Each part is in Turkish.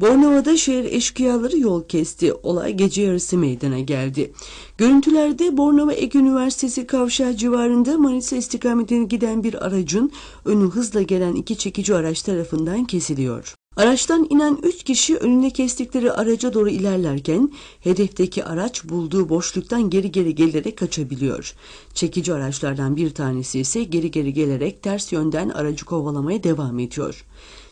Bornova'da şehir eşkıyaları yol kesti. Olay gece yarısı meydana geldi. Görüntülerde Bornova Ege Üniversitesi kavşağı civarında Manisa istikametine giden bir aracın önü hızla gelen iki çekici araç tarafından kesiliyor. Araçtan inen 3 kişi önüne kestikleri araca doğru ilerlerken hedefteki araç bulduğu boşluktan geri geri gelerek kaçabiliyor. Çekici araçlardan bir tanesi ise geri geri gelerek ters yönden aracı kovalamaya devam ediyor.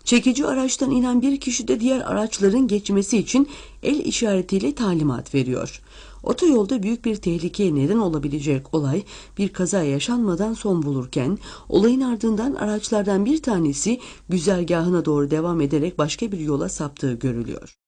Çekici araçtan inen bir kişi de diğer araçların geçmesi için el işaretiyle talimat veriyor. Otoyolda büyük bir tehlikeye neden olabilecek olay bir kaza yaşanmadan son bulurken olayın ardından araçlardan bir tanesi güzergahına doğru devam ederek başka bir yola saptığı görülüyor.